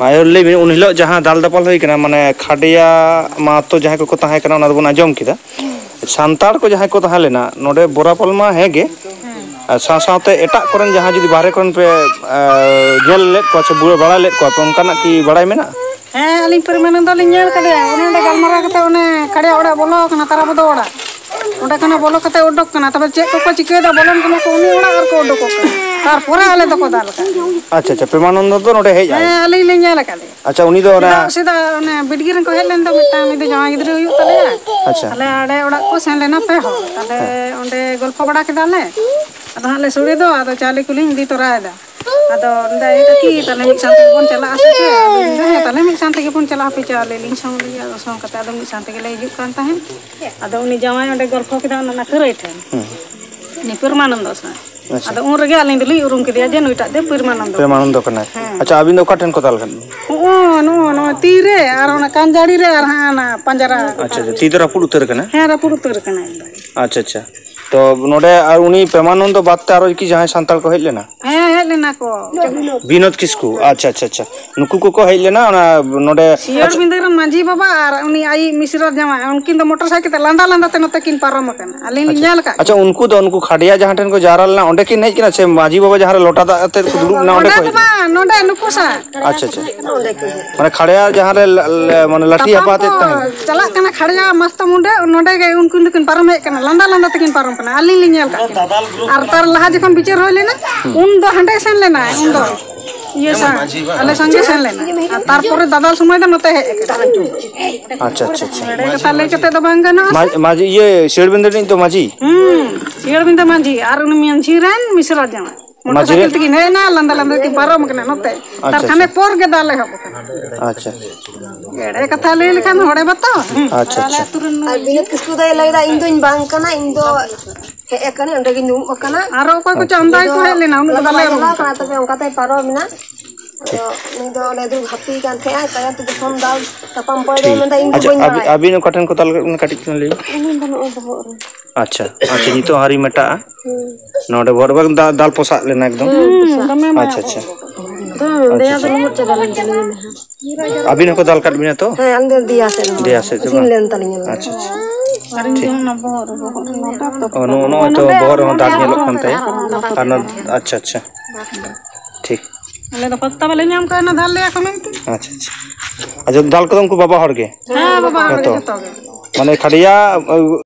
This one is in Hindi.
ᱟᱭᱚᱨ ᱞᱟᱹᱭ ᱵᱤᱱ ᱩᱱ ᱦᱤᱞᱳᱜ ᱡᱟᱦᱟᱸ ᱫᱟᱞ ᱫᱟᱯᱟᱞ ᱦᱩᱭ ᱠᱟᱱᱟ ᱢᱟᱱᱮ ᱠᱷᱟᱰᱭᱟ ᱢᱟᱛᱚ ᱡᱟᱦᱟᱸᱭ ᱠᱚᱠᱚ ᱛᱟᱦᱮᱸ ᱠᱟᱱᱟ ᱚᱱᱟ ᱫᱚᱵᱚᱱ ᱟᱸᱡᱚᱢ ᱠᱮᱫᱟ ᱥᱟᱱᱛᱟᱲ ᱠᱚ ᱡᱟᱦᱟᱸᱭ ᱠᱚ ᱛᱟᱦᱮᱸ ᱞᱮᱱᱟ ᱱᱚᱰᱮ ᱵᱚᱨᱟᱯᱚᱞ ᱢᱟ ᱦᱮᱸᱜᱮ ᱟᱨ ᱥᱟᱶ ᱥᱟᱶᱛᱮ ᱮᱴᱟᱜ ᱠᱚᱨᱮᱱ ᱡᱟᱦᱟᱸ ᱡᱩᱫᱤ ᱵᱟᱦᱨᱮ ᱠᱚᱨᱮᱱ ᱯᱮ ᱧᱮᱞ ᱞᱮᱫ ᱠᱚᱣᱟ ᱥᱮ ᱵᱟᱲᱟᱭ ᱞᱮᱫ ᱠᱚᱣᱟ ᱯᱮ ᱚᱱᱠᱟᱱᱟᱜ ᱠᱤ ᱵᱟᱲᱟᱭ ᱢᱮᱱᱟᱜᱼᱟ ᱦᱮᱸ ᱟᱹᱞᱤᱧ ᱯᱟᱨᱢᱟᱱᱮᱱᱴ ᱫᱚᱞᱤᱧ ᱧᱮᱞ ᱠᱟᱫᱮᱭᱟ ᱚᱱᱮ ᱚᱸᱰᱮ ᱜᱟᱞᱢᱟᱨᱟᱣ ᱠᱟᱛᱮ ᱚᱱᱮ ᱠᱟᱲᱮᱭᱟ ᱚᱲᱟᱜ ᱵᱚᱞᱚ ᱟᱠᱟᱱᱟ ᱛᱟᱨᱟᱵᱚᱫᱚ ᱚᱲᱟᱜ ᱚᱸᱰᱮ ᱠᱷᱚᱱᱟᱜ ᱵᱚᱞᱚ ᱠᱟᱛᱮ ᱚᱰᱚᱠ ᱠᱟᱱᱟ ᱛᱚᱵᱮ ᱪᱮᱫ ᱠᱚᱠᱚ ᱪᱤᱠᱟᱹᱭᱮᱫᱟ ᱵᱚᱞᱚᱱ ᱠᱟᱱᱟ ᱠᱚ ᱩᱱᱤ ᱚᱲᱟᱜ ᱨᱮᱠᱚ ᱚᱰᱚᱠᱚᱜ ᱠᱟᱱᱟ ᱛᱟᱨᱯᱚᱨᱮ ᱟᱞᱮ ᱫᱚᱠᱚ ᱫᱟᱞ ᱠᱟᱜᱼᱟ ᱟᱪᱪᱷᱟ ᱟᱪᱪᱷᱟ ᱯᱮᱢᱟᱱᱚᱱᱫᱚ ᱫᱚ ᱱᱚᱰᱮ ᱦᱮᱡ ᱟᱭ ᱦᱮᱸ ᱟᱹᱞᱤᱧ ᱞᱤᱧ ᱧᱮᱞ ᱟᱠᱟᱫᱮ ᱟᱪᱪᱷᱟ ᱩᱱᱤ ᱫᱚ ᱚᱱᱟ ᱥᱮᱫᱟᱜ ᱚᱱᱮ ᱵᱤᱰᱜᱤ ᱨᱮᱱ ᱠᱚ ᱦᱮᱡ ᱞᱮᱱ ᱫᱚ ᱢᱤᱫᱴᱟᱝ ᱩᱱᱤ ᱫᱚ ᱡᱟᱶᱟᱭ ᱜᱤᱫᱽᱨᱟᱹ ᱦᱩᱭᱩᱜ ᱛᱟᱞᱮᱭᱟ ᱟᱪᱪᱷᱟ ᱟᱞᱮ ᱟᱲᱮ ᱚᱲᱟᱜ ᱠᱚ ᱥᱮᱱ ᱞᱮᱱᱟ ᱯᱮ ᱦᱚᱲ ᱛᱟᱦᱞᱮ ᱚᱸᱰᱮ ᱜᱚᱞᱯᱚ ᱵᱟᱲᱟ ᱠᱮᱫᱟᱞᱮ ᱟᱫᱚ ᱦᱟᱸᱜ ᱞᱮ ᱥᱳᱲᱮ ᱫᱚ ᱟᱫᱚ ᱪᱟᱣᱞᱮ ᱠᱚᱞᱤᱧ ᱤᱫᱤ ᱛᱚᱨᱟᱭᱮᱫᱟ ᱟᱫᱚ ᱢᱮᱱᱫᱟᱭ ᱠᱟᱹᱠᱤ ᱛᱟᱦᱞᱮ ᱢᱤᱫ ᱥᱟᱶ ᱛᱮᱜᱮ ᱵᱚᱱ ᱪᱟᱞᱟᱜᱼᱟ ᱥᱮ ᱪᱮᱫ ᱦᱮᱸ ᱛᱟᱦᱞᱮ ᱢᱤᱫ ᱥᱟᱶ ᱛᱮᱜᱮ ᱵᱚᱱ ᱪᱟᱞᱟᱜᱼᱟ ᱦᱟᱯᱮ ᱪᱟᱣ ᱞᱟᱹᱭᱞᱤᱧ ᱥᱚᱝ ᱞᱮᱭᱟ ᱟᱫᱚ ᱥᱚᱝ ᱠᱟᱛᱮ ᱟᱫᱚ ᱢᱤᱫ ᱥᱟᱶ ᱛᱮᱜᱮᱞᱮ ᱦᱤᱡᱩᱜ ᱠᱟᱱ ᱛᱟᱦᱮᱸᱫ ᱟᱫᱚ ᱩᱱᱤ ᱡᱟᱶᱟᱭ ᱚᱸᱰᱮ ᱜᱚᱞᱯᱷᱚ ᱠᱮᱫᱟ ᱚᱱᱟ ᱠᱷᱟᱹᱨᱟᱹᱭ ᱴᱷᱮᱱ ᱩᱱᱤ ᱯᱨᱮᱢᱟᱱᱚᱱᱫᱚ ᱥᱟᱶ ᱟᱫᱚ ᱩᱱ ᱨᱮᱜᱮ ᱟᱹᱞᱤᱧ ᱫᱚᱞᱤᱧ ᱩᱨᱩᱢ ᱠᱮᱫᱮᱭᱟ ᱡᱮ ᱱᱩᱭᱴᱟᱜ ᱫᱚ ᱯᱨᱮᱢᱟᱱᱚᱱᱫᱚ ᱯᱨᱮᱢᱟᱱᱚᱱᱫᱚ ᱠᱟᱱᱟᱭ ᱟᱪᱪᱷᱟ ᱟᱹᱵᱤᱱ ᱫᱚ ᱚᱠᱟ ᱴᱷᱮᱱ ᱠᱚ ᱛᱟᱦᱮᱸ ᱠᱟᱱᱟ ᱱᱚᱜᱼᱚ ᱱᱚᱜᱼᱚ ᱱᱚᱜᱼᱚ ᱛᱤᱨᱮ ᱟᱨ ᱚᱱᱟ ᱠᱟᱱᱡᱟᱲᱤ ᱨᱮ ᱟᱨ ᱦᱟᱱᱟ ᱯᱟᱸᱡᱟᱨᱟ अच्छा अच्छा ती तो रापुर उतर करना है? ᱦᱮᱸ ᱨᱟᱹᱯᱩᱫ ᱩᱛᱟᱹᱨ ᱠᱟᱱᱟᱭ ᱟᱪᱪᱷᱟ ᱟᱪᱪᱷᱟ ᱛᱚ ᱱᱚᱰᱮ ᱟᱨ ᱩᱱᱤ ᱯᱨᱮᱢᱟᱱᱚᱱᱫᱚ ᱵᱟᱫᱛᱮ ᱟᱨᱚ ᱠᱤ ᱡᱟᱦᱟᱸᱭ ᱥᱟᱱᱛᱟᱲ ᱠᱚ ᱦᱮᱡ ᱞᱮᱱᱟ ᱦᱮᱸ ᱞᱮᱱᱟ ᱠᱚ ᱵᱤᱱᱳᱫ ᱠᱤᱥᱠᱩ ᱟᱪᱪᱷᱟ ᱟᱪᱪᱷᱟ ᱟᱪᱪᱷᱟ ᱱᱩᱠᱩ ᱠᱚ ᱦᱮᱡ ᱞᱮᱱᱟ ᱚᱱᱟ ᱱᱚᱰᱮ ᱥᱤᱭᱚᱨ ᱵᱤᱸᱫᱟᱹ ᱨᱮᱱ ᱢᱟᱺᱡᱷᱤ ᱵᱟᱵᱟ ᱟᱨ ᱩᱱᱤ ᱟᱭᱤᱡ ᱢᱤᱥᱨᱟ ᱡᱟᱢᱟᱭ ᱩᱱᱠᱤᱱ ᱫᱚ ᱢᱚᱴᱚᱨ ᱥᱟᱭᱠᱮᱞ ᱛᱮ ᱞᱟᱸᱫᱟ ᱞᱟᱸᱫᱟ ᱛᱮ ᱱᱚᱛᱮ ᱠᱤᱱ ᱯᱟᱨᱚᱢ ᱟᱠᱟᱱᱟ ᱟᱹᱞᱤᱧ ᱞᱤᱧ ᱧᱮᱞ ᱟᱠᱟᱫ ᱟᱪᱪᱷᱟ ᱩᱱᱠᱩ ᱫᱚ ᱩᱱᱠᱩ ᱠᱷᱟᱰᱭᱟ ᱡᱟᱦᱟᱸ ᱴᱷᱮᱱ ᱠᱚ ᱡᱟᱣᱨᱟ ᱞᱮᱱᱟ ᱚᱸᱰᱮ ᱠᱤᱱ ᱦᱮᱡ ᱠᱟᱱᱟ ᱥᱮ ᱢᱟᱺᱡᱷᱤ ᱵᱟᱵᱟ ᱡᱟᱦᱟᱸ ᱨᱮ ᱞᱚᱴᱟ ᱫᱟᱜ ᱟᱛᱮ ᱠᱚ ᱫᱩᱲᱩᱵ ᱞᱮᱱᱟ ᱚᱸᱰᱮ ᱠᱚ ᱦᱮᱡ नोडे नुकुसा अच्छा लाठी हपाते ता चला मस्त मुंडे नोडे गे उनकुन दुकिन पारमे लंदा लंदा तकिन पारम अली लिनेल लहा जखन बिचर होले ना हम्म। उन दो हंडे सन लेना उन ये संगे सन लेना आर समय दे अच्छा अच्छा अच्छा माजी ये शेड़बिंदर तो माजी माजी आर जमा ᱢᱟᱡᱷᱤᱨᱮ ᱛᱤᱠᱤᱱ ᱦᱮᱡᱱᱟ ᱞᱟᱸᱫᱟ ᱞᱟᱸᱫᱟ ᱛᱤᱠᱤᱱ ᱯᱟᱨᱚᱢ ᱠᱟᱱᱟ ᱱᱚᱛᱮ ᱛᱟᱨᱠᱷᱟᱱᱮ ᱯᱚᱨ ᱜᱮ ᱫᱟᱞᱮ ᱦᱚᱵ ᱠᱟᱱᱟ ᱟᱪᱪᱷᱟ ᱮᱲᱮ ᱠᱟᱛᱷᱟ ᱞᱟᱹᱭ ᱞᱮᱠᱷᱟᱱ ᱦᱚᱲᱮ ᱵᱟᱛᱚ ᱟᱪᱪᱷᱟ ᱟᱞᱮ ᱟᱛᱩ ᱨᱮᱱ ᱱᱩᱭ ᱵᱤᱱᱤᱛ ᱠᱤᱥᱠᱩ ᱫᱚᱭ ᱞᱟᱹᱭᱫᱟ ᱤᱧ ᱫᱚᱧ ᱵᱟᱝ ᱠᱟᱱᱟ ᱤᱧ ᱫᱚ ᱦᱮᱡ ᱟᱠᱟᱱᱟ ᱚᱸᱰᱮ ᱜᱮ ᱧᱩᱢ ᱟᱠᱟᱱᱟ ᱟᱨ ᱚᱠᱚᱭ ᱠᱚ ᱪᱟᱸᱫᱟᱭ ᱠᱚ ᱦᱮᱡ ᱞᱮᱱᱟ ᱩᱱᱤ ᱫᱚ ᱵᱟᱞᱮ ᱨᱩᱢ ᱠᱟᱱᱟ ᱛᱚᱵᱮ ᱚᱱᱠᱟᱛᱮᱭ ᱯᱟᱨᱚᱢᱮᱱᱟ ᱟᱹᱵᱤᱱ ᱚᱠᱟᱴᱷᱮᱱ ᱠᱚ ᱛᱟᱞ ᱠᱟᱹᱴᱤᱡ ᱞᱟᱹᱭ अच्छा अच्छा नित हारी मेटा नोडे भर बग दाल पोसा लेना एकदम हम्म, अच्छा अच्छा, अच्छा, अच्छा। अभी ने को दाल काट बिना तो हां अंदर दिया से दिया से तो हाँ। लेन तल लेना अच्छा अच्छा और नो नो तो बहुत हम दाल लोग खाते हैं अच्छा अच्छा ठीक ले तो पत्ता वाले ने हम कहना दाल ले एको में अच्छा अच्छा अच्छा दाल को तो बाबा हड़ हां बाबा हड़ हाँ, तो।, तो माने खड़िया